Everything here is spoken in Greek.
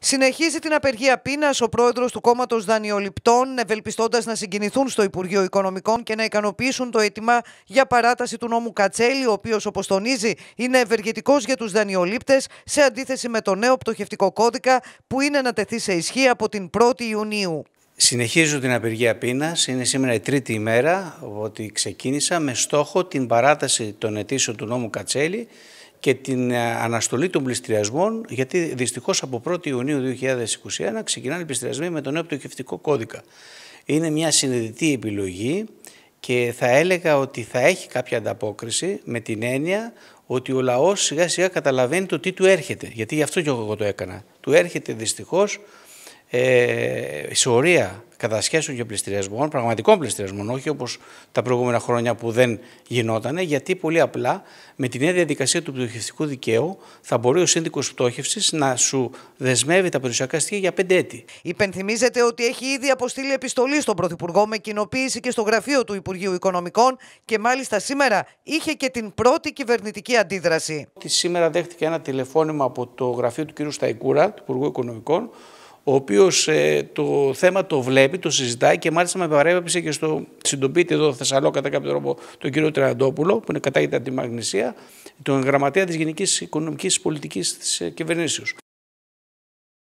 Συνεχίζει την απεργία πείνας ο πρόεδρος του κόμματος Δανειοληπτών, ευελπιστώντας να συγκινηθούν στο Υπουργείο Οικονομικών και να ικανοποιήσουν το αίτημα για παράταση του νόμου Κατσέλη, ο οποίος, όπως τονίζει, είναι ευεργετικός για τους δανειολήπτες, σε αντίθεση με το νέο πτωχευτικό κώδικα που είναι να τεθεί σε ισχύ από την 1η Ιουνίου. Συνεχίζω την απεργία πείνας. Είναι σήμερα η τρίτη ημέρα ότι ξεκίνησα με στόχο την παράταση των αιτήσεων του νόμου Κατσέλη και την ε, αναστολή των πληστηριασμών, γιατί δυστυχώς από 1η Ιουνίου 2021 ξεκινάνε οι πληστηριασμοί με τον νέο πτωχευτικό κώδικα. Είναι μια συνειδητή επιλογή και θα έλεγα ότι θα έχει κάποια ανταπόκριση με την έννοια ότι ο λαός σιγά σιγά καταλαβαίνει το τι του έρχεται. Γιατί γι' αυτό και εγώ το έκανα. Του έρχεται δυστυχώς ε, σωρία κατασχέσεων και πληστηριασμών, πραγματικών πληστηριασμών, όχι όπως τα προηγούμενα χρόνια που δεν γινότανε, γιατί πολύ απλά με την νέα διαδικασία του πτωχευτικού δικαίου θα μπορεί ο σύνδικο πτώχευσης να σου δεσμεύει τα περιουσιακά στοιχεία για πέντε έτη. Υπενθυμίζεται ότι έχει ήδη αποστείλει επιστολή στον Πρωθυπουργό με κοινοποίηση και στο γραφείο του Υπουργείου Οικονομικών και μάλιστα σήμερα είχε και την πρώτη κυβερνητική αντίδραση. Σήμερα δέχτηκε ένα τηλεφώνημα από το γραφείο του κ. Σταϊκούρα, του Υπουργού Οικονομικών, ο οποίος ε, το θέμα το βλέπει, το συζητάει και μάλιστα με παρέπεψε και στο συντοπίτη εδώ Θεσσαλό κατά κάποιο τρόπο τον κύριο Τραντόπουλο που είναι κατάγεται από τη Μαγνησία, τον γραμματέα της Γενικής Οικονομικής Πολιτικής της ε, κυβερνήσεως.